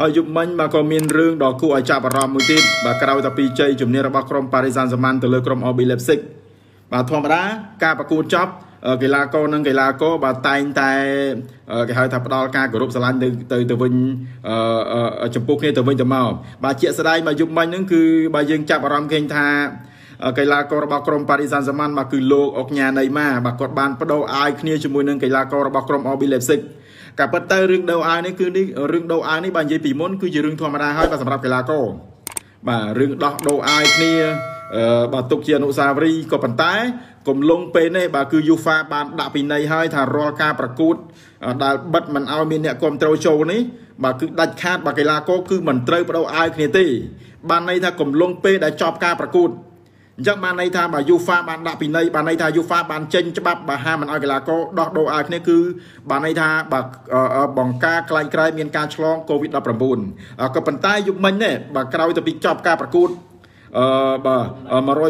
ហើយយប់មិញបាទក៏មានរឿងដ៏គួរឲ្យចាប់អារម្មណ៍មួយទៀតបាទក្រោយតែពីជ័យជំនះរបស់ក្រុមប៉ារីសានសម៉ាន់ទៅលើក្រុម RB Leipzig បាទធម្មតាការប្រកួតចប់ កីឡាករនិងកីឡាករ បាទតែងតែគេហៅថាផ្ដល់ការគោរពស្រឡាញ់ទៅទៅវិញចំពោះគ្នាទៅវិញទៅមកបាទជាក់ស្ដែងបាទយប់មិញហ្នឹងគឺបាទយើងចាប់អារម្មណ៍ឃើញថាកីឡាកររបស់ក្រុមប៉ារីសានសម៉ាន់មកគឺលោកអុកញ៉ាណៃម៉ាបាទគាត់បានបដូរអាយគ្នាជាមួយនឹងកីឡាកររបស់ក្រុម RB Leipzig ក៏ប៉ុន្តែរឿងដូរអាវនេះគឺនេះរឿងដូរអាវនេះបាទនិយាយពីមុនគឺជារឿងធម្មតាហើយបាទសម្រាប់កីឡាករបាទរឿងដោះដូរអាវគ្នាបាទទុកជាអនុស្សាវរីយ៍ក៏ប៉ុន្តែគំលងពេលនេះបាទគឺ UEFA បានដាក់ពិន័យឲ្យថារាល់ការប្រកួតដែលបិទមិនឲ្យមានអ្នកគ្រប់គ្រងចូលនេះបាទគឺដាច់ខាត បាទកីឡាករគឺមិនត្រូវបដូរអាវគ្នាទេ បានន័យថាគំលងពេលដែលចប់ការប្រកួតអញ្ចឹងបានន័យថាបើ UEFA បានដាក់ពិន័យបានន័យថា UEFA បានចេញច្បាប់បើហាមមិនឲ្យកីឡាករដោះដូរឲ្យគ្នាគឺបានន័យថាបើបង្ការក្លែងក្រែងមានការឆ្លង COVID-19 ក៏ប៉ុន្តែយុគមិញនេះបើក្រោយទៅពីចប់ការប្រកួតអឺបា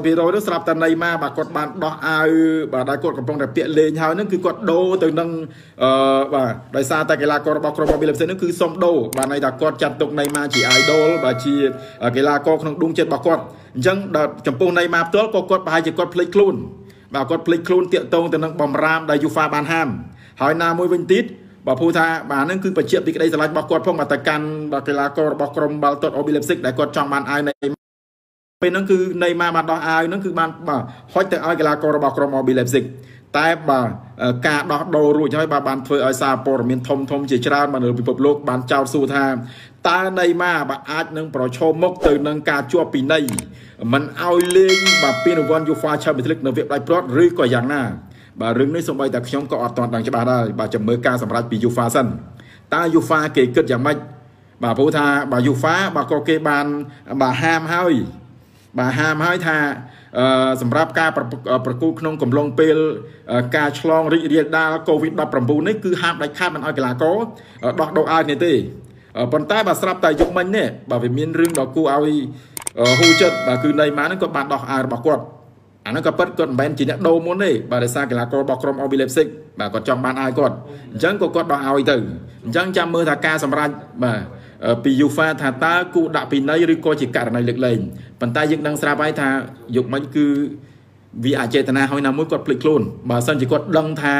ទ100%នោះស្រាប់តែណៃម៉ាបាទគាត់បានដោះអាវបាទដែលគាត់កំពុងតែពាក់លេងហើយហ្នឹងគឺគាត់ដូរទៅនឹងអឺបាទដោយសារតែកីឡាកររបស់ក្រុមរបស់ Philips ហ្នឹងគឺសុំដូរបាទន័យថាគាត់ចាត់ទុកណៃម៉ាជា idol បាទជាកីឡាករក្នុងដួងចិត្តរបស់គាត់អញ្ចឹងដល់ចំពោះនៃម៉ាផ្ទាល់ក៏គាត់ប្រហែលជាគាត់ភ្លេចខ្លួនបាទគាត់ភ្លេចខ្លួនតាកតងទៅនឹងបំរាមដែល UEFA បានហាមហើយណាមួយវិញទៀតបើព្រោះថាបាទនឹងគឺបញ្ជាក់ពីក្តីស្រឡាញ់របស់គាត់ផងបាទទៅកាន់បាទកីឡាកររបស់ក្រុមបាល់ទាត់អូប៊ីលីបសិកដែលគាត់ចង់បានអាយនៃពេលហ្នឹងគឺនៃម៉ាបានដោះអាវហ្នឹងគឺបានបាទហុចទៅឲ្យកីឡាកររបស់ក្រុម RB Leipzig តែបាទការដោះដូររួចហើយបាទបានធ្វើឲ្យសារព័ត៌មាន ធំធំជាច្រើនមកលើពិភពលោកបានចោទសួរថាតើនៃម៉ាបាទអាចនឹងប្រឈមមុខទៅនឹងការជាប់ពីនៃមិនឲ្យលេងបាទពានរង្វាន់ UEFA Champions League នៅវគ្គដៃព្រ័ត្រឬក៏យ៉ាងណាបាទរឿងនេះសូម្បីតែខ្ញុំក៏អត់ទាន់ដឹងច្បាស់ដែរបាទចាំមើលការសម្រេចពី UEFA សិនតើ UEFA គេគិតយ៉ាងម៉េចបាទព្រោះថាបាទ UEFA បាទក៏គេបានបាទហាមហើយបាទហាមហើយថាសម្រាប់ការប្រគូក្នុង កំឡុងពេល ការឆ្លងរីករាលដាល COVID-19 នេះគឺហាមដាច់ខាតមិនឲ្យកីឡាករដោះដូរឲ្យនេះទេប៉ុន្តែបាទស្រាប់តែយុគមិញនេះបាទវាមានរឿងដ៏គួរឲ្យហូរចិត្តបាទគឺនៃម៉ាហ្នឹងគាត់បានដោះអាវរបស់គាត់អាហ្នឹងក៏ពិតគាត់មិនមែនជាអ្នកដូរមុនទេបាទដោយសារកីឡាកររបស់ក្រុម OB Leipzig បាទគាត់ចង់បានអាវគាត់អញ្ចឹងក៏គាត់ដោះឲ្យទៅអញ្ចឹងចាំមើលថាការសម្រេចបាទពី UEFA ថាតើគូដាក់ពីណីឬក៏ជាករណីលើកលែងប៉ុន្តែយើងនឹងស្រាប់ហើយថាយកមិនគឺវាអចេតនាហើយណាមួយគាត់ភ្លេចខ្លួនបើសិនជាគាត់ដឹងថា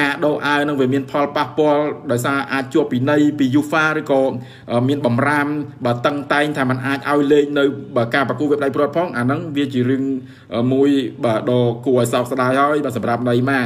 ការដោអាវនឹងវាមានផលប៉ះពាល់ដោយសារអាចជាប់ពីនៃពី UEFA ឬក៏មាន បំរាម បើតឹងតែងថាมันអាចឲ្យលេងនៅបើការប្រកួតវាបដៃព្រាត់ផងអាហ្នឹងវាជារឿងមួយបាទដ៏គួរឲ្យសោកស្ដាយហើយបើសម្រាប់នៃម៉ា